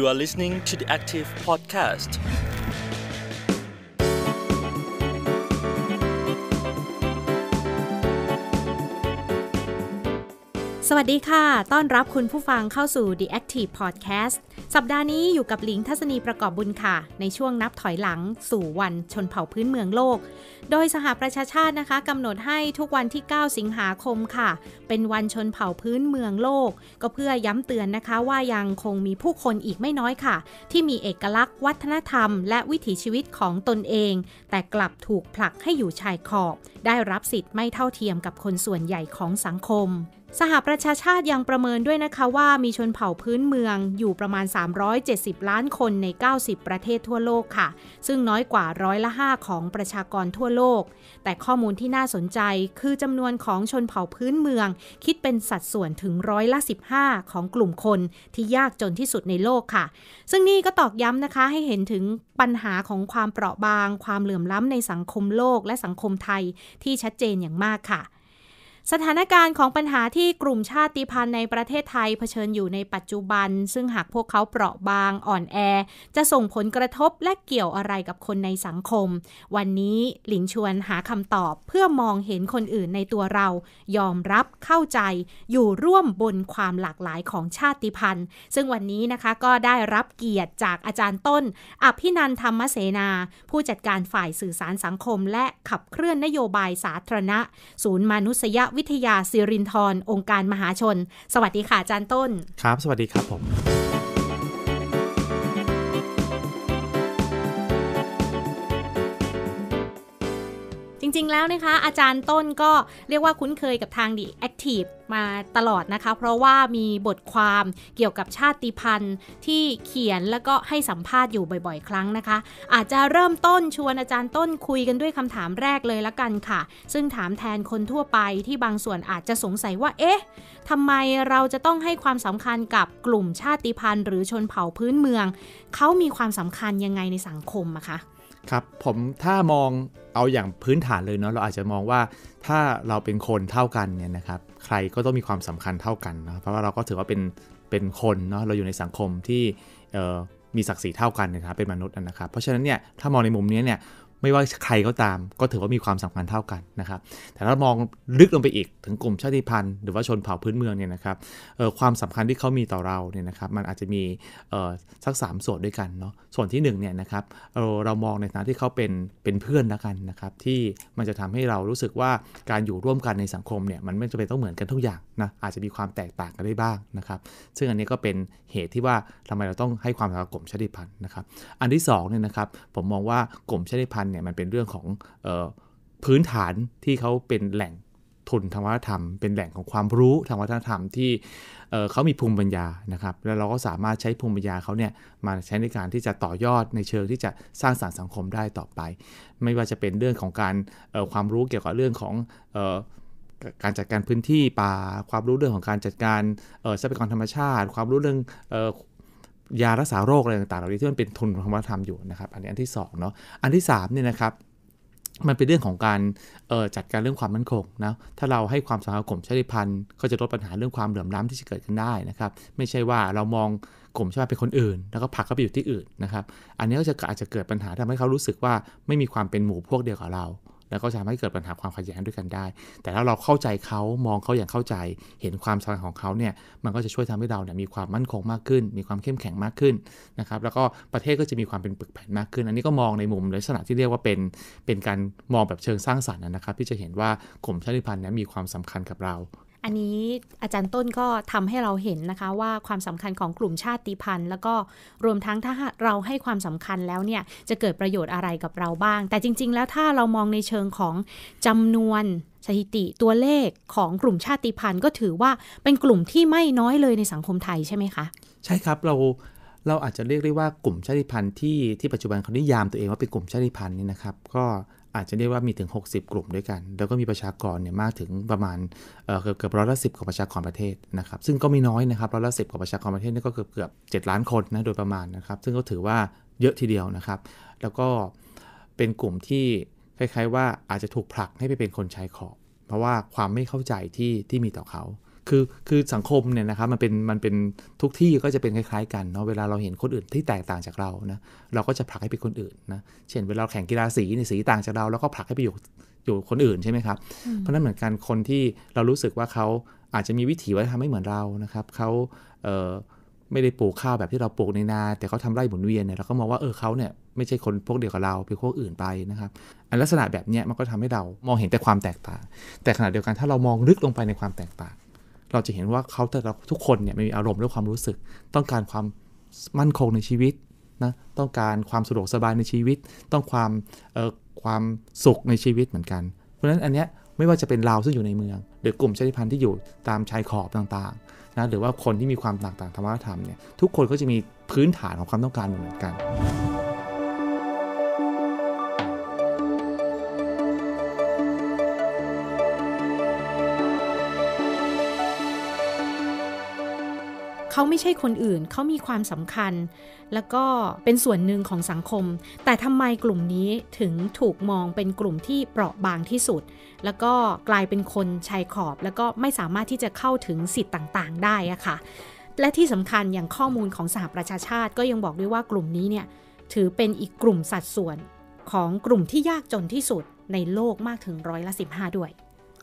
You are listening to the Active Podcast. สวัสดีค่ะ ต้อนรับคุณผู้ฟังเข้าสู่ The Active Podcast สัปดาห์นี้อยู่กับหลิงทัศนีประกอบบุญค่ะ ในช่วงนับถอยหลังสู่วันชนเผ่าพื้นเมืองโลก โดยสหประชาชาตินะคะกำหนดให้ทุกวันที่ 9 สิงหาคมค่ะ เป็นวันชนเผ่าพื้นเมืองโลก ก็เพื่อย้ำเตือนนะคะว่ายังคงมีผู้คนอีกไม่น้อยค่ะ ที่มีเอกลักษณ์วัฒนธรรม และวิถีชีวิตของตนเอง แต่กลับถูกผลักให้อยู่ชายขอบ ได้รับสิทธิ์ไม่เท่าเทียมกับคนส่วนใหญ่ของสังคมสหประชาชาติยังประเมินด้วยนะคะว่ามีชนเผ่าพื้นเมืองอยู่ประมาณ 370 ล้านคนใน 90 ประเทศทั่วโลกค่ะ ซึ่งน้อยกว่าร้อยละ5ของประชากรทั่วโลก แต่ข้อมูลที่น่าสนใจคือจำนวนของชนเผ่าพื้นเมืองคิดเป็นสัดส่วนถึงร้อยละ15ของกลุ่มคนที่ยากจนที่สุดในโลกค่ะ ซึ่งนี่ก็ตอกย้ำนะคะให้เห็นถึงปัญหาของความเปราะบาง ความเหลื่อมล้ำในสังคมโลกและสังคมไทยที่ชัดเจนอย่างมากค่ะสถานการณ์ของปัญหาที่กลุ่มชาติพันธุ์ในประเทศไทย เผชิญอยู่ในปัจจุบัน ซึ่งหากพวกเขาเปราะบางอ่อนแอ จะส่งผลกระทบและเกี่ยวอะไรกับคนในสังคม วันนี้หลิงชวนหาคำตอบเพื่อมองเห็นคนอื่นในตัวเรา ยอมรับเข้าใจ อยู่ร่วมบนความหลากหลายของชาติพันธุ์ ซึ่งวันนี้นะคะก็ได้รับเกียรติจากอาจารย์ต้นอภินันธรรมเสนา ผู้จัดการฝ่ายสื่อสารสังคม และขับเคลื่อนนโยบายสาธารณะ ศูนย์มนุษยววิทยาสิรินทร์องค์การมหาชน สวัสดีค่ะอาจารย์ต้น ครับ สวัสดีครับผมจริงๆ แล้วนะคะ อาจารย์ต้นก็เรียกว่าคุ้นเคยกับทางดีแอคทีฟมาตลอดนะคะ เพราะว่ามีบทความเกี่ยวกับชาติพันธุ์ที่เขียนแล้วก็ให้สัมภาษณ์อยู่บ่อยๆ ครั้งนะคะ อาจจะเริ่มต้นชวนอาจารย์ต้นคุยกันด้วยคำถามแรกเลยละกันค่ะ ซึ่งถามแทนคนทั่วไปที่บางส่วนอาจจะสงสัยว่าเอ๊ะทำไมเราจะต้องให้ความสำคัญกับกลุ่มชาติพันธุ์ หรือชนเผ่าพื้นเมืองเขามีความสำคัญยังไงในสังคมอะคะครับผมถ้ามองเอาอย่างพื้นฐานเลยเนาะเราอาจจะมองว่าถ้าเราเป็นคนเท่ากันเนี่ยนะครับ ใครก็ต้องมีความสำคัญเท่ากันนะเพราะว่าเราก็ถือว่าเป็นเป็นคนเนาะเราอยู่ในสังคมที่มีศักดิ์ศรีเท่ากันนะครับเป็นมนุษย์นะครับเพราะฉะนั้นเนี่ยถ้ามองในมุมนี้เนี่ยไม่ว่าใครก็ตามก็ถือว่ามีความสำคัญเท่ากันนะครับ แต่ถ้ามองลึกลงไปอีกถึงกลุ่มชาติพันธุ์ หรือว่าชนเผ่าพื้นเมืองเนี่ยนะครับความสำคัญที่เขามีต่อเราเนี่ยนะครับมันอาจจะมีสัก3ส่วนด้วยกันเนาะส่วนที่ 1เนี่ยนะครับเราเรามองในฐานะที่เขาเป็นเป็นเพื่อนแล้วกันนะครับ ที่มันจะทำให้เรารู้สึกว่าการอยู่ร่วมกันในสังคมเนี่ยมันไม่จำเป็นต้องเหมือนกันทุกอย่างนะอาจจะมีความแตกต่างกันได้บ้างนะครับ ซึ่งอันนี้ก็เป็นเหตุที่ว่าทำไมเราต้องให้ความสำคัญกลุ่มชาติพันธุ์นะครับ อันที่2เนี่ยนะครับ ผมมองว่ากลุ่มชาติพันธุ์เนี่ยมันเป็นเรื่องของพื้นฐานที่เขาเป็นแหล่งทุนทางวัฒนธรรมเป็นแหล่งของความรู้ทางวัฒนธรรมที่เขามีภูมิปัญญานะครับแล้วเราก็สามารถใช้ภูมิปัญญาเขาเนี่ยมาใช้ในการที่จะต่อยอดในเชิงที่จะสร้างสารรค์สังคมได้ต่อไป ไม่ว่าจะเป็นเรื่องของการความรู้เกี่ยวกับเรื่องของการจัดการพื้นที่ป่าความรู้เรื่องของการจัดการทรัพยากรธรรมชาติ ความรู้เรื่องยารักษาโรคอะไรต่างๆเหล่านี้ที่มันเป็นทุนของวัฒนธรรมอยู่นะครับ อันนี้อันที่2เนาะอันที่3เนี่ยนะครับ มันเป็นเรื่องของการจัดการเรื่องความมั่นคงนะถ้าเราให้ความสำคัญกลุ่มชาติพันธุ์ก็จะลดปัญหาเรื่องความเหลื่อมล้ำที่จะเกิดขึ้นได้นะครับ ไม่ใช่ว่าเรามองกลุ่มชาติเป็นคนอื่นแล้วก็ผลักเขาไปอยู่ที่อื่นนะครับ อันนี้ก็จะอาจจะเกิดปัญหาทำให้เขารู้สึกว่าไม่มีความเป็นหมู่พวกเดียวกับเราแล้วก็จะทำให้เกิดปัญหาความขัดแย้งด้วยกันได้ แต่ถ้าเราเข้าใจเขามองเขาอย่างเข้าใจ เห็นความสำคัญของเขาเนี่ย มันก็จะช่วยทำให้เราเนี่ยมีความมั่นคงมากขึ้น มีความเข้มแข็งมากขึ้นนะครับ แล้วก็ประเทศก็จะมีความเป็นปึกแผ่นมากขึ้น อันนี้ก็มองในมุมลักษณะที่เรียกว่าเป็น เป็นการมองแบบเชิงสร้างสรรค์นะครับ ที่จะเห็นว่ากลุ่มชาติพันธุ์นี้มีความสำคัญกับเราอันนี้อาจารย์ต้นก็ทำให้เราเห็นนะคะว่าความสำคัญของกลุ่มชาติพันธุ์ แล้วก็รวมทั้งถ้าเราให้ความสำคัญแล้วเนี่ยจะเกิดประโยชน์อะไรกับเราบ้าง แต่จริง ๆแล้วถ้าเรามองในเชิงของจำนวนสถิติตัวเลขของกลุ่มชาติพันธุ์ ก็ถือว่าเป็นกลุ่มที่ไม่น้อยเลยในสังคมไทยใช่ไหมคะ ใช่ครับเราเราอาจจะเรียกได้ว่ากลุ่มชาติพันธุ์ที่ที่ปัจจุบันเขานิยามตัวเองว่าเป็นกลุ่มชาติพันธุ์นี่นะครับ ก็อาจจะเรียกว่ามีถึง 60 กลุ่มด้วยกัน แล้วก็มีประชากรเนี่ยมากถึงประมาณเกือบเกือบร้อยละสิของประชากรประเทศนะครับ ซึ่งก็ไม่น้อยนะครับร้อยละสิของประชากรประเทศนี่ก็เกือบเกือบเล้านคนนะโดยประมาณนะครับ ซึ่งก็ถือว่าเยอะทีเดียวนะครับ แล้วก็เป็นกลุ่มที่คล้าย ๆ ว่าอาจจะถูกผลักให้ไปเป็นคนใช้ขอบ เพราะว่าความไม่เข้าใจที่ที่มีต่อเขาคือคือสังคมเนี่ยนะครับมันเป็นมันเป็นทุกที่ก็จะเป็นคล้ายๆกันเนาะเวลาเราเห็นคนอื่นที่แตกต่างจากเรานะเราก็จะผลักให้เป็นคนอื่นนะเช่น เวลาแข่งกีฬาสีในสีต่างจากเรา แล้วก็ผลักให้ไปอยู่อยู่คนอื่นใช่ไหมครับเพราะนั้นเหมือนกันคนที่เรารู้สึกว่าเขาอาจจะมีวิถีวัฒนธรรมไม่เหมือนเรานะครับเขาเไม่ได้ปลูกข้าวแบบที่เราปลูกในนาแต่เขาทาไร่หมุนเวียนเนี่ยเราก็มองว่าเออเขาเนี่ยไม่ใช่คนพวกเดียวกับเราเป็นพวกอื่นไปนะครับอันลักษณะแบบเนี้ยมันก็ทำให้เรามองเห็นแต่ความแตกต่างแต่ขณะเดียวกันถ้าเรามองลึกลงไปในความแตกต่างเราจะเห็นว่าเขาแต่ละทุกคนเนี่ยมีอารมณ์และความรู้สึกต้องการความมั่นคงในชีวิตนะต้องการความสะดวกสบายในชีวิต ต้องความความสุขในชีวิตเหมือนกัน เพราะฉะนั้นอันเนี้ยไม่ว่าจะเป็นเราซึ่งอยู่ในเมือง หรือกลุ่มชาติพันธุ์ที่อยู่ตามชายขอบต่างๆนะหรือว่าคนที่มีความต่างๆธรรมะธรรมเนี่ยทุกคนก็จะมีพื้นฐานของความต้องการเหมือนกันเขาไม่ใช่คนอื่น เขามีความสำคัญ แล้วก็เป็นส่วนหนึ่งของสังคม แต่ทำไมกลุ่มนี้ถึงถูกมองเป็นกลุ่มที่เปราะบางที่สุด แล้วก็กลายเป็นคนชายขอบ แล้วก็ไม่สามารถที่จะเข้าถึงสิทธิ์ต่างๆ ได้อะค่ะ และที่สำคัญอย่างข้อมูลของสหประชาชาติ ก็ยังบอกด้วยว่ากลุ่มนี้เนี่ยถือเป็นอีกกลุ่มสัดส่วน ของกลุ่มที่ยากจนที่สุดในโลกมากถึงร้อยละ 15 ด้วย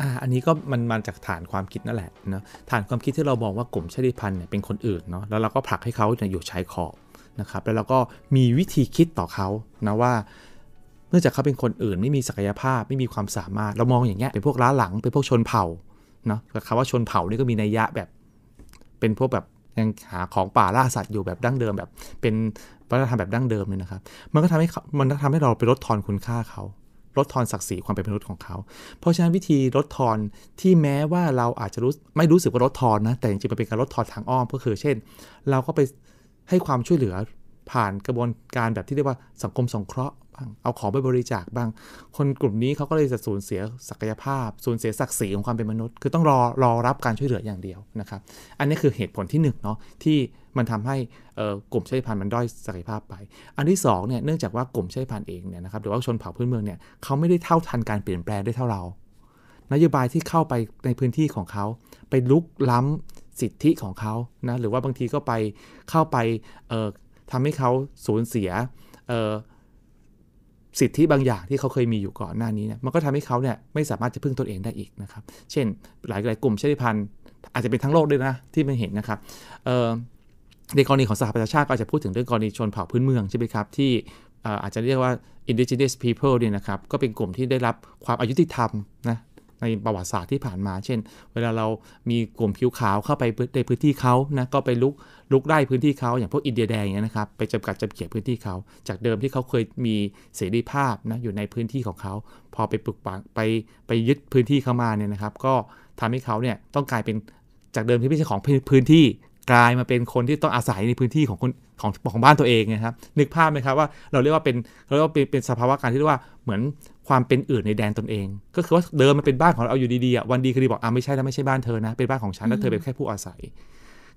อ่าอันนี้ก็มันมาจากฐานความคิดนั่นแหละนะฐานความคิดที่เราบอกว่ากลุ่มชาติพันธุ์เนี่ยเป็นคนอื่นเนาะแล้วเราก็ผลักให้เขาอยู่ชายขอบนะครับ แล้วเราก็มีวิธีคิดต่อเขานะว่า เนื่องจากเขาเป็นคนอื่นไม่มีศักยภาพไม่มีความสามารถ เรามองอย่างเงี้ยเป็นพวกล้าหลัง เป็นพวกชนเผ่าเนาะคำว่าชนเผ่านี่ก็มีนัยยะแบบ เป็นพวกแบบยังหาของป่าล่าสัตว์อยู่แบบดั้งเดิมแบบ เป็นวัฒนธรรมแบบดั้งเดิมเลยนะครับ มันก็ทำให้มันก็ทำให้เราไปลดทอนคุณค่าเขาลดทอนศักดิ์ศรีความเป็นมนุษย์ของเขา เพราะฉะนั้นวิธีลดทอนที่แม้ว่าเราอาจจะรู้ไม่รู้สึกว่าลดทอนนะ แต่จริงๆมันเป็นการลดทอนทางอ้อมก็คือเช่น เราก็ไปให้ความช่วยเหลือผ่านกระบวนการแบบที่เรียกว่าสังคมสงเคราะห์บ้างเอาของไปบริจาคบ้าง คนกลุ่มนี้เขาก็เลยจะสูญเสียศักยภาพ สูญเสียศักดิ์ศรีของความเป็นมนุษย์ คือต้องรอรอรับการช่วยเหลืออย่างเดียวนะครับ อันนี้คือเหตุผลที่1เนาะ ที่มันทำให้กลุ่มชาติพันธุ์มันด้อยศักยภาพไป อันที่ 2 เนี่ย เนื่องจากว่ากลุ่มชาติพันธุ์เองเนี่ยนะครับ หรือว่าชนเผ่าพื้นเมืองเนี่ยเขาไม่ได้เท่าทันการเปลี่ยนแปลงได้เท่าเรา นโยบายที่เข้าไปในพื้นที่ของเขา ไปลุกล้ำสิทธิของเขานะ หรือว่าบางทีก็ไปเข้าไปทำให้เขาสูญเสียสิทธิบางอย่างที่เขาเคยมีอยู่ก่อนหน้านี้เนี่ยมันก็ทำให้เขาเนี่ยไม่สามารถจะพึ่งตนเองได้อีกนะครับ เช่น หลายหลายกลุ่มชาติพันธุ์ อาจจะเป็นทั้งโลกด้วยนะ ที่มันเห็นนะครับ ในกรณีของสหประชาชาติก็อาจจะพูดถึงเรื่องกรณีชนเผ่าพื้นเมืองใช่ไหมครับ ที่อาจจะเรียกว่า indigenous people เนี่ยนะครับ ก็เป็นกลุ่มที่ได้รับความอายุติธรรมนะในประวัติศาสตร์ที่ผ่านมา เช่น เวลาเรามีกลุ่มผิวขาวเข้าไปในพื้นที่เขานะก็ไปลุกลุกได้พื้นที่เขา อย่างพวกอินเดียแดงเนี่ยนะครับ ไปจำกัดจำเขียพื้นที่เขา จากเดิมที่เขาเคยมีเสรีภาพนะอยู่ในพื้นที่ของเขาพอไปปลุกปังไปไปยึดพื้นที่เข้ามาเนี่ยนะครับ ก็ทำให้เขาเนี่ยต้องกลายเป็นจากเดิมที่ไม่ใช่ของพื้นที่กลายมาเป็นคนที่ต้องอาศัยในพื้นที่ของคนของของบ้านตัวเองนะครับนึกภาพไหมครับว่าเราเรียกว่าเป็นเราเรียกว่าเป็นเป็นสภาวะการที่เรียกว่าเหมือนความเป็นอื่นในแดนตนเอง ก็คือว่าเดิมมันเป็นบ้านของเราอยู่ดีๆวันดีคือดีบอกอ่าไม่ใช่แล้วไม่ใช่บ้านเธอนะเป็นบ้านของฉันแล้วเธอเป็นแค่ผู้อาศัย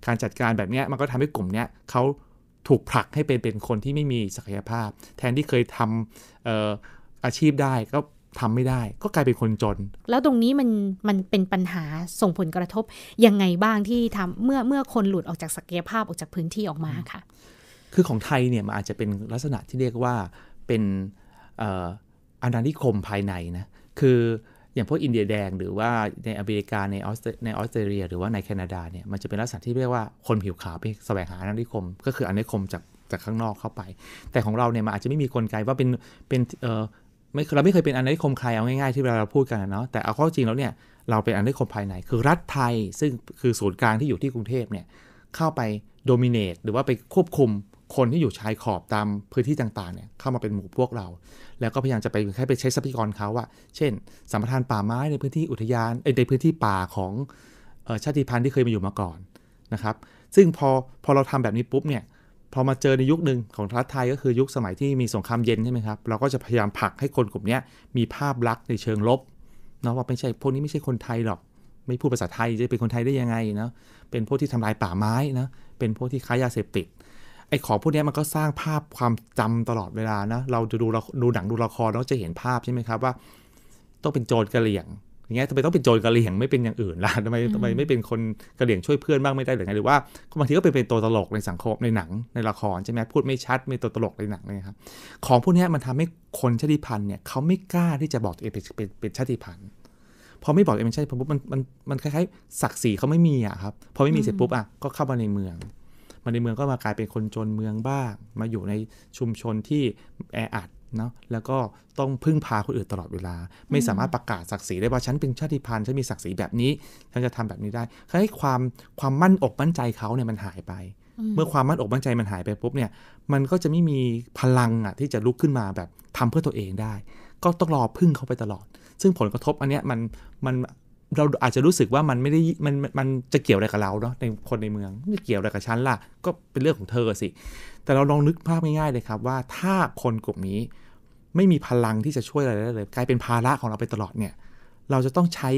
การจัดการแบบนี้มันก็ทำให้กลุ่มนี้เขาถูกผลักให้เป็นเป็นคนที่ไม่มีศักยภาพ แทนที่เคยทำอาชีพได้ก็ทำไม่ได้ ก็กลายเป็นคนจน แล้วตรงนี้มันมันเป็นปัญหาส่งผลกระทบ ยังไงบ้างที่ทำเมื่อเมื่อคนหลุดออกจากศักยภาพออกจากพื้นที่ออกมาค่ะ คือของไทยเนี่ยมันอาจจะเป็นลักษณะที่เรียกว่าเป็นอาณานิคมภายใน นะ คืออย่างพวกอินเดียแดงหรือว่าในอเมริกาในออสในออสเตรเลีย หรือว่าในแคนาดาเนี่ยมันจะเป็นลักษณะที่เรียกว่าคนผิวขาวไปแสวงหาอาณานิคม ก็คืออาณานิคมจากจากข้างนอกเข้าไป แต่ของเราเนี่ยมันอาจจะไม่มีกลไกว่าเป็นเป็นเอ่อไม่เราไม่เคยเป็นอนานิคมใครเอาง่ายๆที่เวลาเราพูดกันเนาะแต่เอาข้อจริงแล้วเนี่ยเราเป็นอนานิคมภายในคือรัฐไทยซึ่งคือศูนย์กลางที่อยู่ที่กรุงเทพเนี่ยเข้าไปโดมิเนตหรือว่าไปควบคุมคนที่อยู่ชายขอบตามพื้นที่ต่าง ๆเนี่ยเข้ามาเป็นหมู่พวกเรา แล้วก็พยายามจะไปแค่ไปใช้ทรัพยากรเขาว่าเช่นสัมปทานป่าไม้ในพื้นที่อุทยานในพื้นที่ป่าของชาติพันธุ์ที่เคยมาอยู่มาก่อนนะครับซึ่งพอพอเราทำแบบนี้ปุ๊บเนี่ยพอมาเจอในยุคหนึ่งของรัฐไทยก็คือยุคสมัยที่มีสงครามเย็นใช่ไหมครับ เราก็จะพยายามผลักให้คนกลุ่มนี้มีภาพลักษณ์ในเชิงลบเนาะว่าไม่ใช่พวกนี้ไม่ใช่คนไทยหรอก ไม่พูดภาษาไทยจะเป็นคนไทยได้ยังไงเนาะเป็นพวกที่ทำลายป่าไม้นะเป็นพวกที่ค้ายาเสพติดไอ้ของพวกนี้มันก็สร้างภาพความจำตลอดเวลานะเราจะดูดูหนังดูละครเราจะเห็นภาพใช่ไหมครับว่า ต้องเป็นโจรกระเหลี่ยงอย่างเงี้ยทำไมต้องเป็นโจรกะเหรี่ยงไม่เป็นอย่างอื่นล่ะทำไมทำไมไม่เป็นคนกะเหรี่ยงช่วยเพื่อนบ้างไม่ได้หรือไงหรือว่าบางทีก็เป็นเป็นตัวตลกในสังคมในหนัง ในละครใช่ไหมพูดไม่ชัดมนตัวตลกในหนังเลยครับของพวกนี้มันทำให้คนชาติพันธุ์เนี่ยเขาไม่กล้าที่จะบอกตัวเองเป็นเป็นชาติพันธุ์พอไม่บอกเองไม่ใช่ปุ๊บมันมันมันคล้ายๆศักดิ์ศรีเขาไม่มีอะครับพอไม่มีเสร็จปุ๊บอ่ะก็เข้ามาในเมืองมาในเมืองก็มากลายเป็นคนจนเมืองบ้าง มาอยู่ในชุมชนที่แออัดนะแล้วก็ต้องพึ่งพาคนอื่นตลอดเวลา ไม่สามารถประกาศศักดิ์ศรีได้ว่าฉันเป็นชาติพันธุ์ฉันมีศักดิ์ศรีแบบนี้ฉันจะทำแบบนี้ได้ให้ความความมั่นอกมั่นใจเขาเนี่ยมันหายไป เมื่อความมั่นอกมั่นใจมันหายไปปุ๊บเนี่ยมันก็จะไม่มีพลังอ่ะที่จะลุกขึ้นมาแบบทำเพื่อตัวเองได้ ก็ต้องรอพึ่งเขาไปตลอด ซึ่งผลกระทบอันเนี้ยมันมันเราอาจจะรู้สึกว่ามันไม่ได้มันมันจะเกี่ยวอะไรกับเราเนาะในคนในเมืองไม่เกี่ยวอะไรกับฉันล่ะ ก็เป็นเรื่องของเธอสิ แต่เราลองนึกภาพง่ายๆเลยครับ ว่าถ้าคนกลุ่มนี้ไม่มีพลังที่จะช่วยอะไรได้เลย กลายเป็นภาระของเราไปตลอดเนี่ย เราจะต้องใช้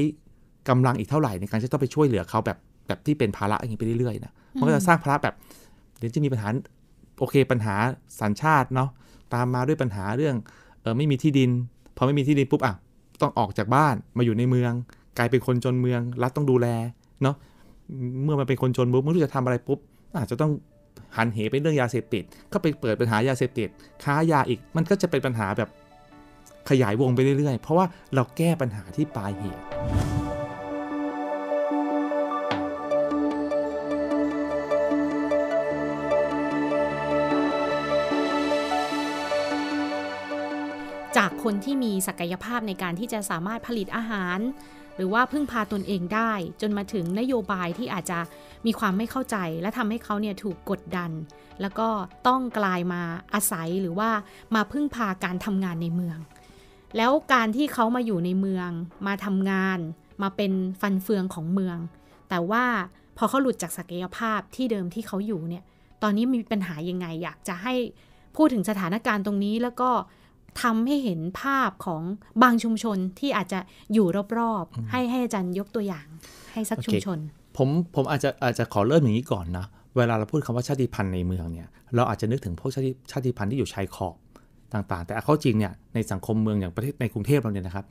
กำลังอีกเท่าไหร่ในการที่ต้องไปช่วยเหลือเขาแบบแบบที่เป็นภาระอย่างนี้ไปเรื่อยๆนะมันก็จะสร้างภาระแบบ เดี๋ยวจะมีปัญหาโอเคปัญหาสัญชาติเนาะตามมาด้วยปัญหาเรื่องเออไม่มีที่ดินพอไม่มีที่ดินปุ๊บอ่ะต้องออกจากบ้านมาอยู่ในเมืองกลายเป็นคนจนเมือง รัฐต้องดูแลเนาะเมื่อมันเป็นคนจนปุ๊บไม่รู้จะทำอะไรปุ๊บอาจจะต้องหันเหไปเรื่องยาเสพติด ก็ไปเปิดปัญหายาเสพติด ค้ายาอีกมันก็จะเป็นปัญหาแบบขยายวงไปเรื่อยๆเพราะว่าเราแก้ปัญหาที่ปลายเหตุจากคนที่มีศักยภาพในการที่จะสามารถผลิตอาหารหรือว่าพึ่งพาตนเองได้จนมาถึงนโยบายที่อาจจะมีความไม่เข้าใจ และทำให้เขาเนี่ยถูกกดดัน แล้วก็ต้องกลายมาอาศัยหรือว่ามาพึ่งพาการทำงานในเมือง แล้วการที่เขามาอยู่ในเมือง มาทำงานมาเป็นฟันเฟืองของเมือง แต่ว่าพอเขาหลุดจากศักยภาพที่เดิมที่เขาอยู่เนี่ยตอนนี้มีปัญหายังไง อยากจะให้พูดถึงสถานการณ์ตรงนี้แล้วก็ทำให้เห็นภาพของบางชุมชนที่อาจจะอยู่รอบๆให้ให้อาจารย์ยกตัวอย่าง ให้สักชุมชน ผมผมอาจจะอาจจะขอเริ่มอย่างนี้ก่อนนะ เวลาเราพูดคำว่าชาติพันธุ์ในเมืองเนี่ยเราอาจจะนึกถึงพวกชาติชาติพันธุ์ที่อยู่ชายขอบต่างๆ แต่เข้าจริงเนี่ยในสังคมเมืองอย่างประเทศในกรุงเทพเราเนี่ยนะครับ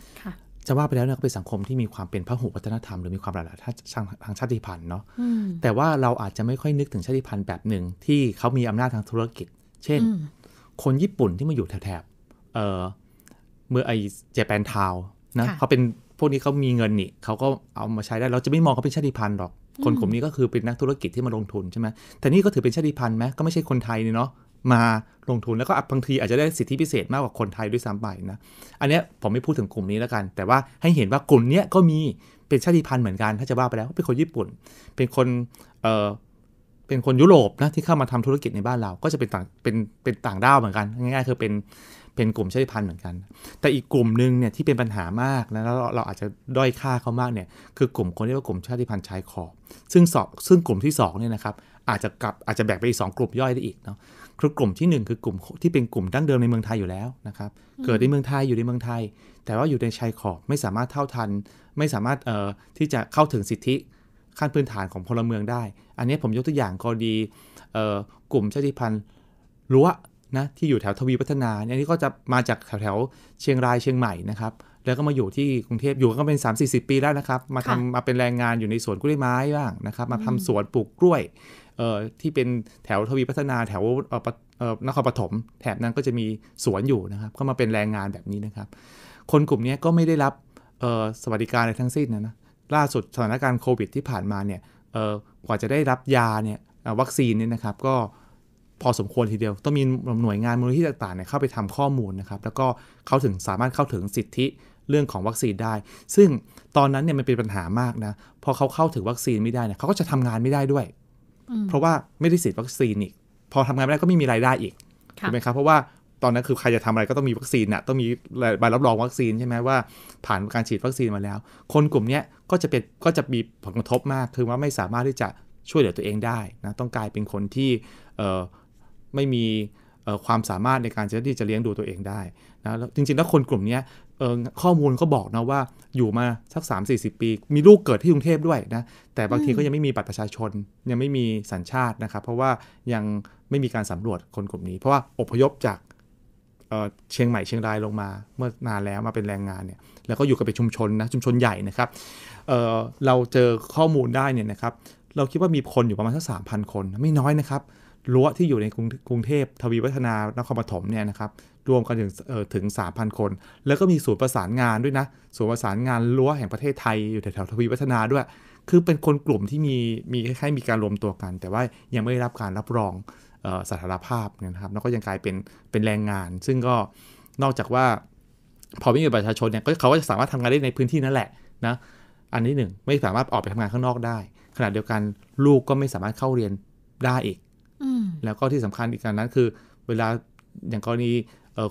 จะว่าไปแล้วเนี่ยก็เป็นสังคมที่มีความเป็นพหุวัฒนธรรมหรือมีความหลากหลายทางทางชาติพันธุ์เนาะแต่ว่าเราอาจจะไม่ค่อยนึกถึงชาติพันธุ์แบบหนึ่งที่เขามีอำนาจทางธุรกิจ เช่น คนญี่ปุ่นที่มาอยู่แถบเมื่อไอเจแปนทาวนะเขาเป็นพวกนี้เขามีเงินนี่ เขาก็เอามาใช้ได้เราจะไม่มองเขาเป็นชาติพันธุ์หรอกคนกลุ่มนี้ก็คือเป็นนักธุรกิจที่มาลงทุนใช่ไหมแต่นี่ก็ถือเป็นชาติพันธุ์ไหมก็ไม่ใช่คนไทยเนาะมาลงทุนแล้วก็บางทีอาจจะได้สิทธิพิเศษมากกว่าคนไทยด้วยซ้ำไปนะอันนี้ผมไม่พูดถึงกลุ่มนี้แล้วกัน แต่ว่าให้เห็นว่ากลุ่มนี้ก็มีเป็นชาติพันธุ์เหมือนกันถ้าจะว่าไปแล้ว เป็นคนญี่ปุ่น เป็นคนเอ่อเป็นคนยุโรปนะที่เข้ามาทำธุรกิจในบ้านเราก็จะเป็นต่างเป็นเป็นต่างด้าวเหมือนกัน ง่ายๆคือเป็นเป็นกลุ่มชาติพันธุ์เหมือนกัน แต่อีกกลุ่มหนึ่งเนี่ยที่เป็นปัญหามากนะแล้วเราอาจจะด้อยค่าเขามากเนี่ยคือกลุ่มคนที่ว่ากลุ่มชาติพันธุ์ชายขอบ ซึ่งสอบซึ่งกลุ่มที่2เนี่ยนะครับอาจจะกลับอาจจะแบ่งไปอีกสองกลุ่มย่อยได้อีกเนาะคือกลุ่มที่ 1 คือกลุ่มที่เป็นกลุ่มดั้งเดิมในเมืองไทยอยู่แล้วนะครับเกิดในเมืองไทยอยู่ในเมืองไทย แต่ว่าอยู่ในชายขอบไม่สามารถเท่าทัน ไม่สามารถเอ่อที่จะเข้าถึงสิทธิขั้นพื้นฐานของพลเมืองได้ อันนี้ผมยกตัวอย่างกรณีกลุ่มชาติพันธุ์รั้วนะที่อยู่แถวทวีพัฒนาเนี่ยนี่ก็จะมาจากแถวแถวเชียงรายเชียงใหม่นะครับ แล้วก็มาอยู่ที่กรุงเทพอยู่ก็เป็น3 4 0 ปีแล้วนะครับ มาทำมาเป็นแรงงานอยู่ในสวนกล้วยไม้บ้างนะครับ มาทำสวนปลูกกล้วยเอ่อที่เป็นแถวทวีพัฒนา แถวอนครปฐมแถบนั้นก็จะมีสวนอยู่นะครับ ก็มาเป็นแรงงานแบบนี้นะครับ คนกลุ่มนี้ก็ไม่ได้รับสวัสดิการอะไรทั้งสิ้นนะนะ ล่าสุดสถานการณ์โควิดที่ผ่านมาเนี่ยกว่าจะได้รับยาเนี่ยวัคซีนเนี่ยนะครับก็พอสมควรทีเดียวต้องมีหน่วยงานมูลนิธิต่างๆเข้าไปทำข้อมูลนะครับ แล้วก็เขาถึงสามารถเข้าถึงสิทธิเรื่องของวัคซีนได้ ซึ่งตอนนั้นเนี่ย มันเป็นปัญหามากนะ พอเขาเข้าถึงวัคซีนไม่ได้เนี่ยเขาก็จะทำงานไม่ได้ด้วยเพราะว่าไม่ได้สิทธิวัคซีนอีกพอทำงานไม่ได้ก็ไม่มีรายได้อีกถูกไหมครับ เพราะว่าตอนนั้นคือใครจะทำอะไรก็ต้องมีวัคซีนน่ะต้องมีใบรับรองวัคซีนใช่ไหมว่าผ่านการฉีดวัคซีนมาแล้ว คนกลุ่มนี้ก็จะเป็นก็จะมีผลกระทบมากคือว่าไม่สามารถที่จะช่วยเหลือตัวเองได้นะต้องกลายเป็นคนที่ไม่มีความสามารถในการที่จะเลี้ยงดูตัวเองได้นะ จริงๆ แล้วคนกลุ่มนี้ข้อมูลเขาบอกนะว่าอยู่มาสัก3 4 0 ปี มีลูกเกิดที่กรุงเทพด้วยนะ แต่บางทีก็ยังไม่มีบัตรประชาชนยังไม่มีสัญชาตินะครับ เพราะว่ายังไม่มีการสำรวจคนกลุ่มนี้ เพราะว่าอพยพจากเชียงใหม่เชียงรายลงมาเมื่อนานแล้วมาเป็นแรงงานเนี่ยแล้วก็อยู่กับเป็นชุมชนนะชุมชนใหญ่นะครับเเราเจอข้อมูลได้เนี่ยนะครับ เราคิดว่ามีคนอยู่ประมาณสักสามพันคนไม่น้อยนะครับรั้วที่อยู่ในกรุงเทพทวีวัฒนา นครปฐมเนี่ยนะครับรวมกันถึงถึง 3,000 คน แล้วก็มีศูนย์ประสานงานด้วยนะศูนย์ประสานงานรั้วแห่งประเทศไทย อยู่แถวทวีวัฒนาด้วย คือเป็นคนกลุ่มที่มีมีคล้ายๆ มีการรวมตัวกัน แต่ว่ายังไม่ได้รับการรับรองสถานภาพนะครับ แล้วก็ยังกลายเป็น เป็นแรงงาน ซึ่งก็นอกจากว่า พอไม่มีประชาชนเนี่ยเขาก็จะสามารถทำงานได้ในพื้นที่นั่นแหละนะอันนี้หนึ่งไม่สามารถออกไปทำงานข้างนอกได้ขณะเดียวกันลูกก็ไม่สามารถเข้าเรียนได้อีกแล้วก็ที่สำคัญอีกการนั้นคือเวลาอย่างกรณี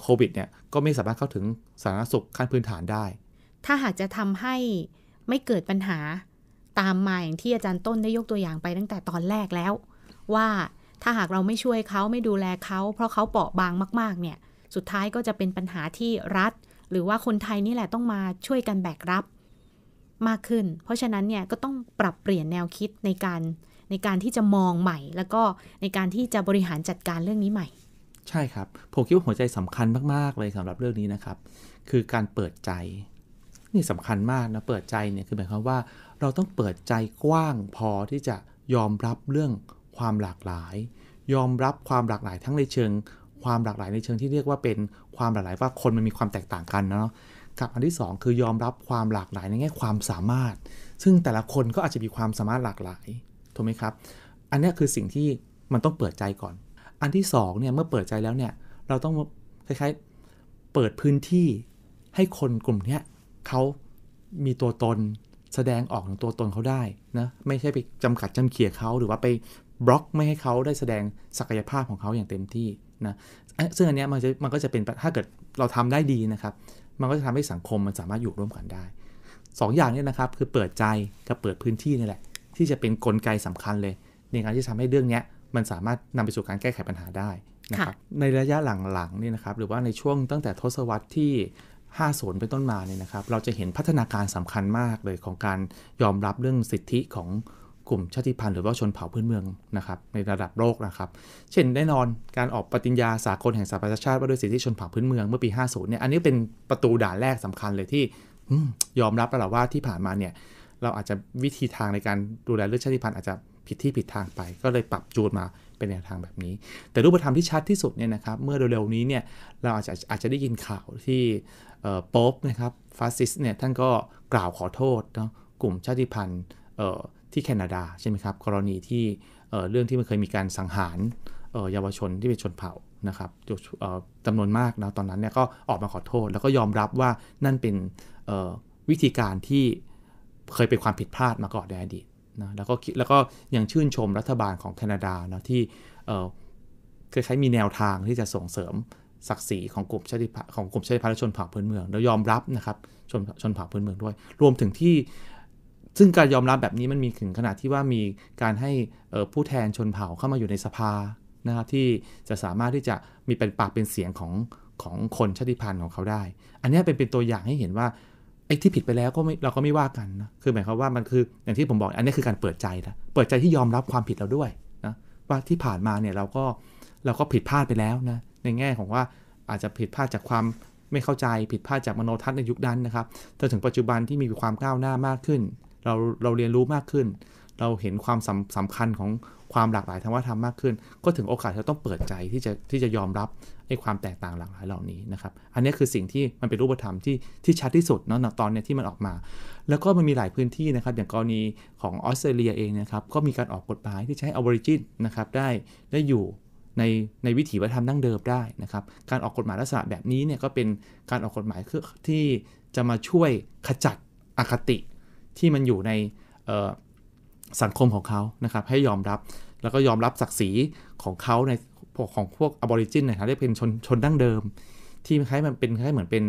โควิดเนี่ย ก็ไม่สามารถเข้าถึงสาธารณสุขขั้นพื้นฐานได้ ถ้าหากจะทำให้ไม่เกิดปัญหาตามมาอย่างที่อาจารย์ต้นได้ยกตัวอย่างไปตั้งแต่ตอนแรกแล้ว ว่าถ้าหากเราไม่ช่วยเขาไม่ดูแลเขา เพราะเขาเปราะบางมากๆเนี่ย สุดท้ายก็จะเป็นปัญหาที่รัฐ หรือว่าคนไทยนี่แหละต้องมาช่วยกันแบกรับมากขึ้น เพราะฉะนั้นเนี่ยก็ต้องปรับเปลี่ยนแนวคิดในการในการที่จะมองใหม่ แล้วก็ในการที่จะบริหารจัดการเรื่องนี้ใหม่ ใช่ครับ ผมคิดว่าหัวใจสำคัญมาก ๆ เลยสำหรับเรื่องนี้นะครับ คือการเปิดใจ นี่สำคัญมากนะ เปิดใจเนี่ยคือหมายความว่าเราต้องเปิดใจกว้าง พอที่จะยอมรับเรื่องความหลากหลาย ยอมรับความหลากหลายทั้งในเชิง ความหลากหลายในเชิงที่เรียกว่าเป็นความหลากหลายว่าคนมันมีความแตกต่างกันเนาะกับอันที่ 2 คือยอมรับความหลากหลายในแง่ความสามารถ ซึ่งแต่ละคนก็อาจจะมีความสามารถหลากหลายถูกไหมครับ อันนี้คือสิ่งที่มันต้องเปิดใจก่อน อันที่ 2เนี่ยเมื่อเปิดใจแล้วเนี่ยเราต้องคล้ายๆเปิดพื้นที่ให้คนกลุ่มนี้เขามีตัวตนแสดงออกของตัวตนเขาได้นะไม่ใช่ไปจำกัดจำเขี่ยเขาหรือว่าไปบล็อกไม่ให้เขาได้แสดงศักยภาพของเขาอย่างเต็มที่นะซึ่งอันนี้มันจะมันก็จะเป็นถ้าเกิดเราทำได้ดีนะครับมันก็จะทำให้สังคมมันสามารถอยู่ร่วมกันได้ 2ออย่างนี้นะครับคือเปิดใจกับเปิดพื้นที่นี่แหละที่จะเป็นนกลไกสำคัญเลย ในการที่ทำให้เรื่องนี้มันสามารถนำไปสู่การแก้ไขปัญหาได้นะครับในระยะหลังๆนี่นะครับหรือว่าในช่วงตั้งแต่ทศวรรษที่ 50 เป็นต้นมาเนี่ยนะครับ เราจะเห็นพัฒนาการสำคัญมากเลยของการยอมรับเรื่องสิทธิของกลุ่มชาติพันธุ์ หรือว่าชนเผ่าพื้นเมืองนะครับในระดับโลกนะครับ เช่นแน่นอนการออกปฏิญญาสากลแห่งสหประชาชาติว่าด้วยสิทธิชนเผ่าพื้นเมืองเมื่อปี 50 เนี่ยอันนี้เป็นประตูด่านแรกสำคัญเลยที่ยอมรับแล้วว่าที่ผ่านมาเนี่ยเราอาจจะวิธีทางในการดูแลเรื่องชาติพันธุ์อาจจะผิดที่ผิดทางไป ก็เลยปรับจูนมาเป็นแนวทางแบบนี้ แต่รูปธรรมที่ชัดที่สุดเนี่ยนะครับเมื่อเร็วๆนี้เนี่ยเราอาจจะอาจจะได้ยินข่าวที่โป๊ปนะครับฟาสซิสเนี่ยท่านก็กล่าวขอโทษเนาะกลุ่มชาติพันธุ์ที่แคนาดา ใช่ไหมครับกรณีที่เรื่องที่มันเคยมีการสังหารเยาวชนที่เป็นชนเผ่านะครับจำนวนมากนะตอนนั้นเนี่ยก็ออกมาขอโทษ แล้วก็ยอมรับว่านั่นเป็นวิธีการที่เคยเป็นความผิดพลาดมาก่อนในอดีตนะ แล้วก็แล้วก็ยังชื่นชมรัฐบาลของแคนาดานะที่คล้ายๆมีแนวทางที่จะส่งเสริม ศักดิ์ศรีของกลุ่มชาติพันธุ์ของกลุ่มชาติพันธุ์ชนเผ่าพื้นเมืองเรายอมรับนะครับชนชนเผ่าพื้นเมืองด้วย รวมถึงที่ซึ่งการยอมรับแบบนี้มันมีถึงขนาดที่ว่ามีการให้ผู้แทนชนเผ่าเข้ามาอยู่ในสภานะครับที่จะสามารถที่จะมีเป็นปากเป็นเสียงของของคนชาติพันธุ์ของเขาได้ อันนี้เป็นเป็นตัวอย่างให้เห็นว่าไอ้ที่ผิดไปแล้วก็เราก็ไม่ว่ากันนะ คือหมายความว่ามันคืออย่างที่ผมบอกอันนี้คือการเปิดใจนะ เปิดใจที่ยอมรับความผิดเราด้วยนะว่าที่ผ่านมาเนี่ยเราก็เราก็ผิดพลาดไปแล้วนะในแง่ของว่าอาจจะผิดพลาดจากความไม่เข้าใจผิดพลาดจากมโนทัศน์ในยุคนั้นนะครับจนถึงปัจจุบันที่มีความก้าวหน้ามากขึ้น เราเราเรียนรู้มากขึ้นเราเห็นความสำสำคัญของความหลากหลายทางวัฒนธรรมมากขึ้น ก็ถึงโอกาสที่ต้องเปิดใจที่จะที่จะยอมรับไอ้ความแตกต่างหลากหลายเหล่านี้นะครับ อันนี้คือสิ่งที่มันเป็นรูปธรรมที่ที่ชัดที่สุดเนาะตอนเนี้ยที่มันออกมา แล้วก็มันมีหลายพื้นที่นะครับ อย่างกรณีของออสเตรเลียเองนะครับ ก็มีการออกกฎหมายที่ใช้อวอริจินนะครับได้ ได้อยู่ในในวิถีวัฒนธรรมดั้งเดิมได้นะครับ การออกกฎหมายลักษณะแบบนี้เนี่ยก็เป็นการออกกฎหมายที่จะมาช่วยขจัดอคติที่มันอยู่ในสังคมของเขา นะครับ ให้ยอมรับ แล้วก็ยอมรับศักดิ์ศรีของเขาในของพวกอบอริจินนะครับได้เป็นชนชนดั้งเดิม ที่คล้ายมันเป็นคล้ายเหมือนเป็น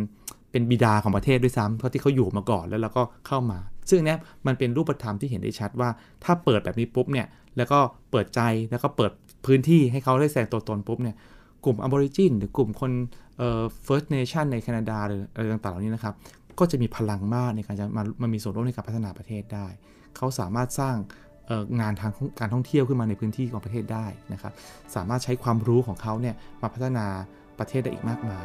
เป็นบิดาของประเทศด้วยซ้ำเพราะที่เขาอยู่มาก่อน แล้วเราก็เข้ามา ซึ่งเนี้ยมันเป็นรูปธรรมที่เห็นได้ชัดว่า ถ้าเปิดแบบนี้ปุ๊บเนี่ยแล้วก็เปิดใจ แล้วก็เปิดพื้นที่ให้เขาได้แสดงตัวตนปุ๊บเนี่ยกลุ่มอบอริจินหรือกลุ่มคนเอ่อ First Nation ในแคนาดาหรืออะไรต่างๆเหล่านี้นะครับ ก็จะมีพลังมากในการจะมามามีส่วนร่วมในการพัฒนาประเทศได้เขาสามารถสร้างงานทางการท่องเที่ยวขึ้นมาในพื้นที่ของประเทศได้นะครับ สามารถใช้ความรู้ของเขาเนี่ยมาพัฒนาประเทศได้อีกมากมาย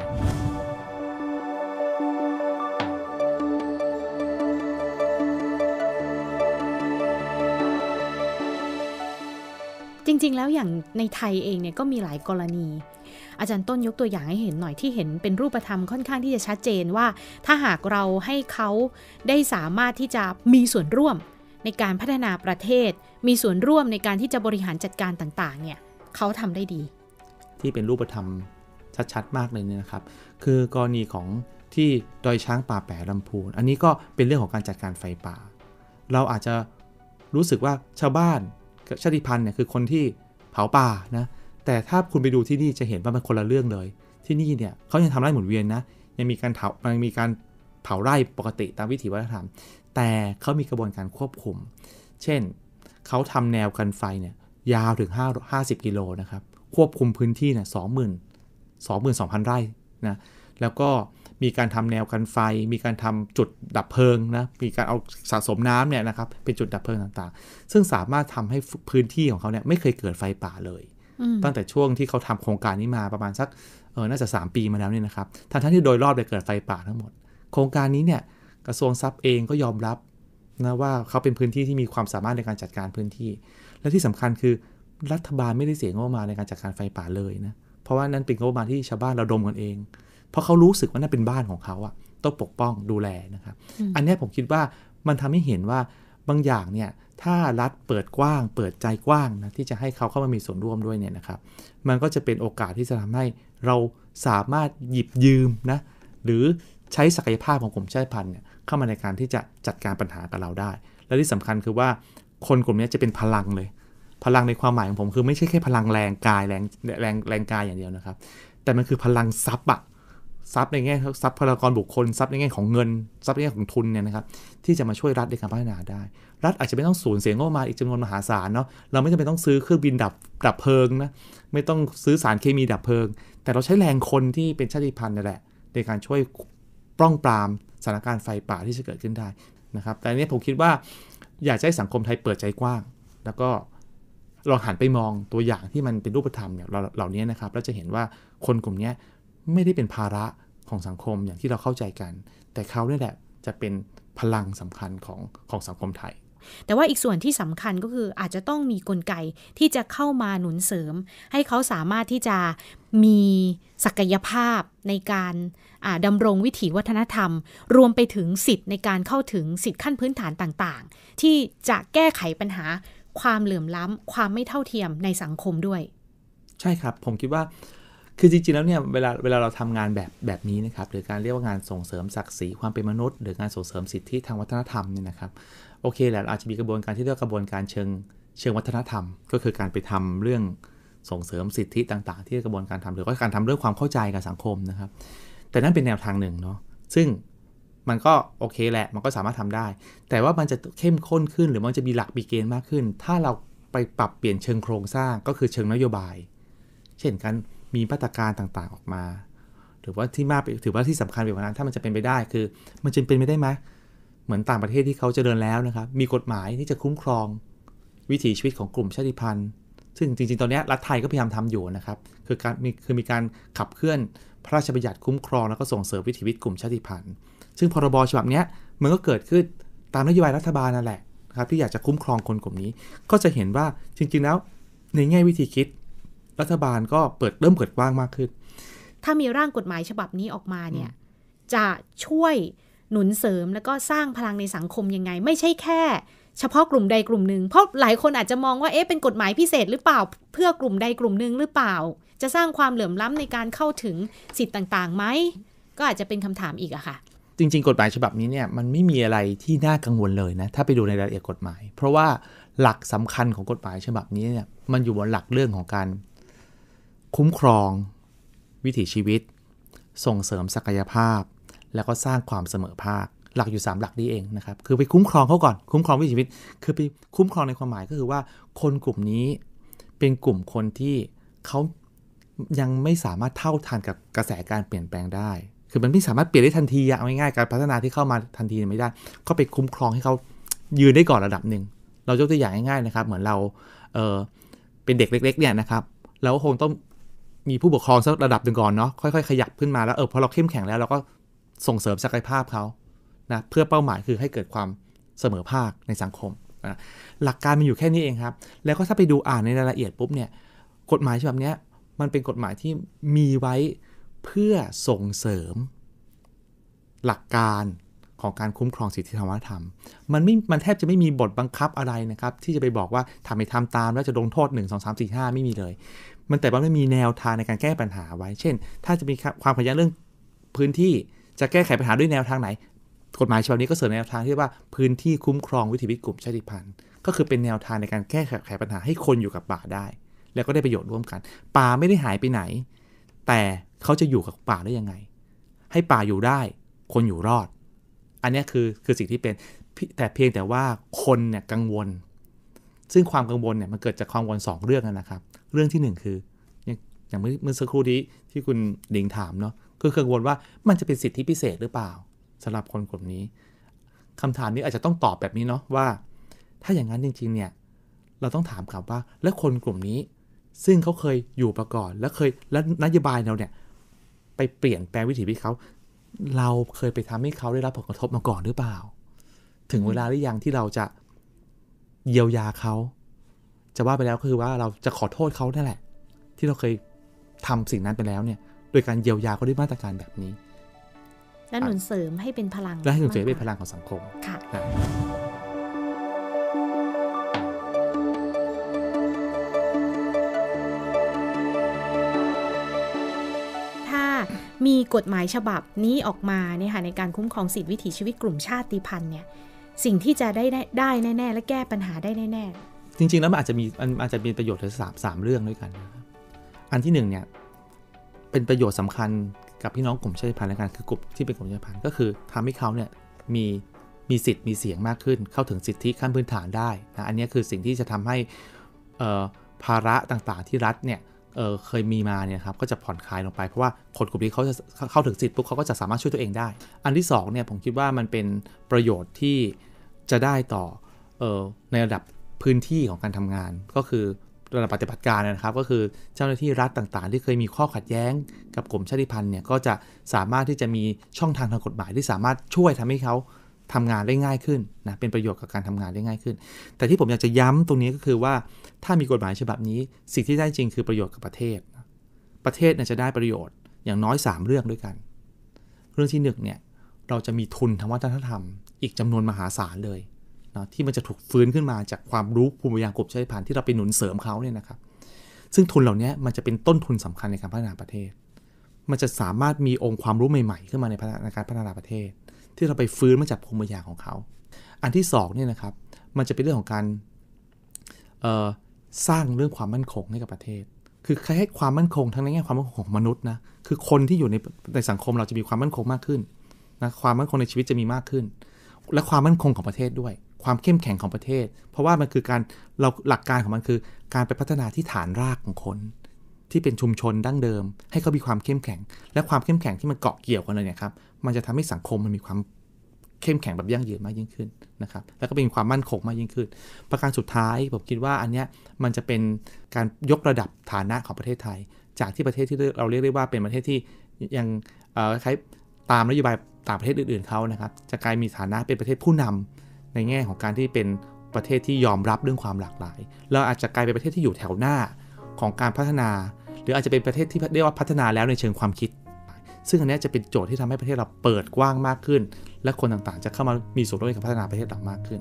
จริงๆแล้วอย่างในไทยเองเนี่ยก็มีหลายกรณี อาจารย์ต้นยกตัวอย่างให้เห็นหน่อยที่เห็นเป็นรูปธรรมค่อนข้างที่จะชัดเจนว่า ถ้าหากเราให้เขาได้สามารถที่จะมีส่วนร่วมในการพัฒนาประเทศมีส่วนร่วมในการที่จะบริหารจัดการต่าง ๆเนี่ยเขาทำได้ดี ที่เป็นรูปธรรมชัดๆ มากเลยเนี่ยนะครับ คือกรณีของที่ดอยช้างป่าแปรลำพูน อันนี้ก็เป็นเรื่องของการจัดการไฟป่า เราอาจจะรู้สึกว่าชาวบ้าน ชาติพันธุ์เนี่ย คือคนที่เผาป่านะแต่ถ้าคุณไปดูที่นี่จะเห็นว่ามันคนละเรื่องเลย ที่นี่เนี่ยเขายังทำไร่หมุนเวียนนะยังมีการเผายังมีการเผาไร่ปกติตามวิถีวัฒนธรรมแต่เขามีกระบวนการควบคุม เช่น เขาทำแนวกันไฟเนี่ยยาวถึง5 50กิโลนะครับ ควบคุมพื้นที่เนี่ยสองหมื่นสองหมื่นสองพันไร่นะ แล้วก็มีการทำแนวกันไฟ มีการทำจุดดับเพลิงนะ มีการเอาสะสมน้ำเนี่ยนะครับเป็นจุดดับเพลิงต่าง ๆ ซึ่งสามารถทำให้พื้นที่ของเขาเนี่ยไม่เคยเกิดไฟป่าเลย ตั้งแต่ช่วงที่เขาทำโครงการนี้มาประมาณสักเออน่าจะ 3 ปีมาแล้วเนี่ยนะครับทั้งที่โดยรอบเลยเกิดไฟป่าทั้งหมดโครงการนี้เนี่ยกระทรวงทรัพย์เองก็ยอมรับนะว่าเขาเป็นพื้นที่ที่มีความสามารถในการจัดการพื้นที่ และที่สำคัญคือรัฐบาลไม่ได้เสียงบประมาณในการจัดการไฟป่าเลยนะ เพราะว่านั้นเป็นงบประมาณที่ชาวบ้านเราดมกันเอง เพราะเขารู้สึกว่านั่นเป็นบ้านของเขาอะต้องปกป้องดูแลนะครับ อันนี้ผมคิดว่ามันทำให้เห็นว่าบางอย่างเนี่ยถ้ารัฐเปิดกว้าง เปิดใจกว้างนะที่จะให้เขาเข้ามามีส่วนร่วมด้วยเนี่ยนะครับ มันก็จะเป็นโอกาสที่จะทำให้เราสามารถหยิบยืมนะหรือใช้ศักยภาพของกลุ่มชาติพันธุ์เนี่ยเข้ามาในการที่จะจัดการปัญหากับเราได้ และที่สำคัญคือว่าคนกลุ่มนี้จะเป็นพลังเลย พลังในความหมายของผมคือ ไม่ใช่แค่พลังแรงกาย แรงแรงแรงกายอย่างเดียวนะครับ แต่มันคือพลังทรัพย์อะทรัพย์ในแง่ทรัพย์พลากรบุคคลทรัพย์ในแง่ของเงินทรัพย์ในแง่ของทุนเนี่ยนะครับที่จะมาช่วยรัฐในการพัฒนาได้ รัฐอาจจะไม่ต้องสูญเสียงบประมาณอีกจำนวนมหาศาลเนาะ เราไม่จำเป็นต้องซื้อเครื่องบินดับดับเพลิงนะ ไม่ต้องซื้อสารเคมีดับเพลิง แต่เราใช้แรงคนที่เป็นชาติพันธุ์นี่แหละ ในการช่วยป้องปรามสถานการณ์ไฟป่าที่จะเกิดขึ้นได้นะครับ แต่ันี้ผมคิดว่าอยากให้สังคมไทยเปิดใจกว้าง แล้วก็ลองหันไปมองตัวอย่างที่มันเป็นรูปธรรมเนี่ยเหล่านี้นะครับเราจะเห็นว่าคนกลุ่มนี้ไม่ได้เป็นภาระของสังคมอย่างที่เราเข้าใจกัน แต่เขาเนี่ยแหละจะเป็นพลังสำคัญของของสังคมไทยแต่ว่าอีกส่วนที่สำคัญก็คืออาจจะต้องมีกลไกที่จะเข้ามาหนุนเสริม ให้เขาสามารถที่จะมีศักยภาพในการดำรงวิถีวัฒนธรรม รวมไปถึงสิทธิ์ในการเข้าถึงสิทธิขั้นพื้นฐานต่างๆ ที่จะแก้ไขปัญหาความเหลื่อมล้ำความไม่เท่าเทียมในสังคมด้วย ใช่ครับผมคิดว่า คือจริงๆ แล้วเนี่ยเวลาเวลาเราทำงานแบบแบบนี้นะครับหรือการเรียกว่างานส่งเสริมศักดิ์ศรีความเป็นมนุษย์ หรืองานส่งเสริมสิทธิทางวัฒนธรรมเนี่ยนะครับโอเคแหละอาจจะมีกระบวนการที่เรียกกระบวนการเชิงเชิงวัฒนธรรม ก็คือการไปทำเรื่องส่งเสริมสิทธิต่าง ๆ ที่กระบวนการทำหรือว่าการทำเรื่องความเข้าใจกับสังคมนะครับ แต่นั่นเป็นแนวทางหนึ่งเนาะซึ่งมันก็โอเคแหละมันก็สามารถทำได้ แต่ว่ามันจะเข้มข้นขึ้น หรือมันจะมีหลักมีเกณฑ์มากขึ้น ถ้าเราไปปรับเปลี่ยนเชิงโครงสร้างก็คือเชิงนโยบาย เช่นกันมีมาตรการต่างๆออกมา หรือว่าที่มากถือว่าที่สำคัญไปกว่านั้นถ้ามันจะเป็นไปได้คือ มันจะเป็นไปได้ไหมเหมือนต่างประเทศที่เขาจเจริญแล้วนะครับ มีกฎหมายที่จะคุ้มครอง วิถีชีวิตของกลุ่มชาติพันธุ์ ซึ่งจริง ๆ ตอนนี้รัฐไทยก็พยายามทำอยู่นะครับคือการมีคือมีการขับเคลื่อนพระราชบัญญัติคุ้มครอง แล้วก็ส่งเสริมวิถีชีวิตกลุ่มชาติพันธุ์ ซึ่งพรบฉบับนี้มันก็เกิดขึ้นตามนโยบายรัฐบาลนั่นแหละครับที่อยากจะคุ้มครองคนกลุ่มนี้ ก็จะเห็นว่าจริงๆ แล้วในแง่วิธีคิดรัฐบาลก็เปิดเริ่มเปิดกว้างมากขึ้น ถ้ามีร่างกฎหมายฉบับนี้ออกมาเนี่ยจะช่วยหนุนเสริมแล้วก็สร้างพลังในสังคมยังไง ไม่ใช่แค่ เฉพาะกลุ่มใดกลุ่มหนึ่งเพราะหลายคนอาจจะมองว่าเอ๊ะเป็นกฎหมายพิเศษ หรือเปล่าเพื่อกลุ่มใดกลุ่มหนึ่งหรือเปล่า จะสร้างความเหลื่อมล้ำในการเข้าถึงสิทธิ์ต่างๆไหมก็อาจจะเป็นคำถามอีกอะค่ะ จริง ๆ กฎหมายฉบับนี้เนี่ยมันไม่มีอะไรที่น่ากังวลเลยนะถ้าไปดูในรายละเอียดกฎหมาย เพราะว่าหลักสำคัญของกฎหมายฉบับนี้เนี่ยมันอยู่บนหลักเรื่องของการคุ้มครองวิถีชีวิต ส่งเสริมศักยภาพแล้วก็สร้างความเสมอภาค หลักอยู่ 3 หลักนี้เองนะครับ คือ ไปคุ้มครองเขาก่อน คุ้มครองวิถีชีวิต คือ ไปคุ้มครองในความหมายก็คือว่าคนกลุ่มนี้เป็นกลุ่มคนที่เขายังไม่สามารถเท่าทันกับกระแสการเปลี่ยนแปลงได้ คือมันไม่สามารถเปลี่ยนได้ทันทีอะเอาง่ายๆการพัฒนาที่เข้ามาทันทีไม่ได้ ก็ไปคุ้มครองให้เขายืนได้ก่อนระดับหนึ่ง เรายกตัวอย่างง่ายๆนะครับ เหมือนเราเเป็นเด็กเล็กๆเนี่ยนะครับเราคงต้องมีผู้ปกครองสักระดับหนึ่งก่อนเนาะ ค่อยๆ ขยับขึ้นมาแล้ว เออพอเราเข้มแข็งแล้วเราก็ส่งเสริมศักยภาพเขานะเพื่อเป้าหมายคือให้เกิดความเสมอภาคในสังคมนะหลักการมันอยู่แค่นี้เองครับ แล้วก็ถ้าไปดูอ่านในรายละเอียดปุ๊บเนี่ย กฎหมายฉบับนี้มันเป็นกฎหมายที่มีไว้เพื่อส่งเสริม หลักการของการคุ้มครองสิทธิธรรมธรรม มันไม่ มันแทบจะไม่มีบทบังคับอะไรนะครับ ที่จะไปบอกว่าทำไปทาตามแล้วจะลงโทษ1 2 3 4 5ไม่มีเลย มันแต่ว่ามันมีแนวทางในการแก้ปัญหาไว้ เช่น ถ้าจะมีความขัดแย้งเรื่องพื้นที่จะแก้ไขปัญหาด้วยแนวทางไหนกฎหมายฉบับนี้ก็เสนอแนวทางที่ว่าพื้นที่คุ้มครองวิถีพวิกลุ่มชาติพันธุ์ก็คือเป็นแนวทางในการแก้ไขปัญหาให้คนอยู่กับป่าได้ แล้วก็ได้ประโยชน์ร่วมกันป่าไม่ได้หายไปไหน แต่เขาจะอยู่กับป่าได้ยังไง ให้ป่าอยู่ได้ คนอยู่รอด อันนี้คือคือสิ่งที่เป็นแต่เพียงแต่ว่าคนเนี่ยกังวล ซึ่งความกังวลเนี่ยมันเกิดจากความกังวล2เรื่องนะครับ เรื่องที่ 1 คือ อย่างเมื่อสักครู่ที่ที่คุณดิงถามเนาะคือกังวลว่ามันจะเป็นสิทธิพิเศษหรือเปล่า สำหรับคนกลุ่มนี้ คำถามนี้อาจจะต้องตอบแบบนี้เนาะว่า ถ้าอย่างนั้นจริงๆเนี่ยเราต้องถามกลับว่าแล้วคนกลุ่มนี้ซึ่งเขาเคยอยู่มาก่อนและเคยและนโยบายเราเนี่ยไปเปลี่ยนแปลงวิถีชีตเขาเราเคยไปทำให้เขาได้รับผลกระทบมาก่อนหรือเปล่า ถึงเวลาหรือยังที่เราจะเยียวยาเขาจะว่าไปแล้วก็คือว่า เราจะขอโทษเขาได้แหละ ที่เราเคยทำสิ่งนั้นไปแล้วเนี่ยโดยการเยียวยาเขาด้วยมาตรการแบบนี้ และหนุนเสริมให้เป็นพลัง และให้หนุนเสริมเป็นพลังของสังคมค่ะมีกฎหมายฉบับนี้ออกมาเนี่ยค่ะในการคุ้มครองสิทธิวิถีชีวิตกลุ่มชาติพันธุ์เนี่ยสิ่งที่จะได้ได้แน่ๆและแก้ปัญหาได้แน่ๆจริง ๆ แล้วมันอาจจะมีมันอาจจะมีประโยชน์ถึงสามสามเรื่องด้วยกัน อันที่หนึ่งเนี่ยเป็นประโยชน์สำคัญกับพี่น้องกลุ่มชาติพันธุ์และกันคือกลุ่มที่เป็นกลุ่มชาติพันธุ์ก็คือทำให้เขาเนี่ยมีมีสิทธิ์มีเสียงมากขึ้น เข้าถึงสิทธิขั้นพื้นฐานได้นะอันนี้คือสิ่งที่จะทำให้ภาระต่างๆ ที่รัฐเนี่ยเเคยมีมาเนี่ยครับก็จะผ่อนคลายลงไป เพราะว่าคนกลุ่มนี้เขาจะเข้าถึงสิทธิ์ปุ๊บเขาก็จะสามารถช่วยตัวเองได้ อันที่2เนี่ยผมคิดว่ามันเป็นประโยชน์ที่จะได้ต่อออในระดับพื้นที่ของการทำงานก็คือระดับปฏิบัติการนะครับก็คือเจ้าหน้าที่รัฐต่างๆ ที่เคยมีข้อขัดแย้งกับกลุ่มชาติพันธุ์เนี่ยก็จะสามารถที่จะมีช่องทางทางกฎหมายที่สามารถช่วยทำให้เขาทำงานได้ง่ายขึ้นนะเป็นประโยชน์กับการทำงานได้ง่ายขึ้น แต่ที่ผมอยากจะย้ำตรงนี้ก็คือว่า ถ้ามีกฎหมายฉบับนี้ สิ่งที่ได้จริงคือประโยชน์กับประเทศประเทศเนี่ยจะได้ประโยชน์อย่างน้อย 3เรื่องด้วยกันเรื่องที่1เนี่ยเราจะมีทุนทางวัฒนธรรม อีกจำนวนมหาศาลเลยนะที่มันจะถูกฟื้นขึ้นมาจากความรู้ภูมิปัญญากบใช้ผ่านที่เราไปหนุนเสริมเขาเนี่ยนะครับ ซึ่งทุนเหล่านี้มันจะเป็นต้นทุนสำคัญในการพัฒนาประเทศ มันจะสามารถมีองค์ความรู้ใหม่ ๆ ขึ้นมาในฒนการพัฒนาประเทศ ที่เราไปฟื้นมาจากภูมิปัญญาของเขา อันที่2เนี่ยนะครับ มันจะเป็นเรื่องของการสร้างเรื่องความมั่นคงให้กับประเทศ คือใครให้ความมั่นคงทั้งในแง่ความมั่นคงของมนุษย์นะ คือคนที่อยู่ในในสังคมเราจะมีความมั่นคงมากขึ้นนะความมั่นคงในชีวิตจะมีมากขึ้น และความมั่นคงของประเทศด้วยความเข้มแข็งของประเทศ เพราะว่ามันคือการเราหลักการของมันคือ การไปพัฒนาที่ฐานรากของคน ที่เป็นชุมชนดั้งเดิม ให้เขามีความเข้มแข็ง และความเข้มแข็งที่มันเกาะเกี่ยวกันเลยเนี่ยครับ มันจะทำให้สังคมมันมีความเข้มแข็งแบบยั่งยืนมากยิ่งขึ้นนะครับ แล้วก็เป็นความมั่นคงมากยิ่งขึ้น ประการสุดท้ายผมคิดว่าอันเนี้ยมันจะเป็นการยกระดับฐานะของประเทศไทย จากที่ประเทศที่เราเรียกได้ว่าเป็นประเทศที่ยังคล้ายตามนโยบายต่างประเทศอื่น ๆเขานะครับ จะกลายมีฐานะเป็นประเทศผู้นำในแง่ของการที่เป็นประเทศที่ยอมรับเรื่องความหลากหลาย เราอาจจะกลายเป็นประเทศที่อยู่แถวหน้าของการพัฒนา หรืออาจจะเป็นประเทศที่เรียกว่าพัฒนาแล้วในเชิงความคิด ซึ่งอันนี้จะเป็นโจทย์ที่ทำให้ประเทศเราเปิดกว้างมากขึ้น และคนต่างๆ จะเข้ามามีส่วนร่วมในการพัฒนาประเทศเรามากขึ้น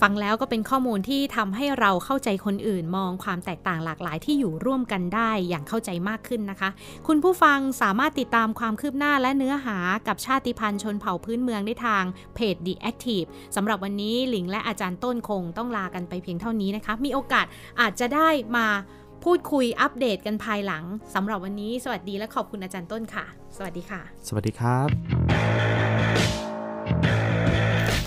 ฟังแล้วก็เป็นข้อมูลที่ทำให้เราเข้าใจคนอื่นมองความแตกต่างหลากหลายที่อยู่ร่วมกันได้อย่างเข้าใจมากขึ้นนะคะ คุณผู้ฟังสามารถติดตามความคืบหน้าและเนื้อหากับชาติพันธุ์ชนเผ่าพื้นเมืองได้ทางเพจ The Active สำหรับวันนี้หลิงและอาจารย์ต้นคงต้องลากันไปเพียงเท่านี้นะคะ มีโอกาสอาจจะได้มาพูดคุยอัปเดตกันภายหลังสำหรับวันนี้สวัสดีและขอบคุณอาจารย์ต้นค่ะ สวัสดีค่ะ สวัสดีครับ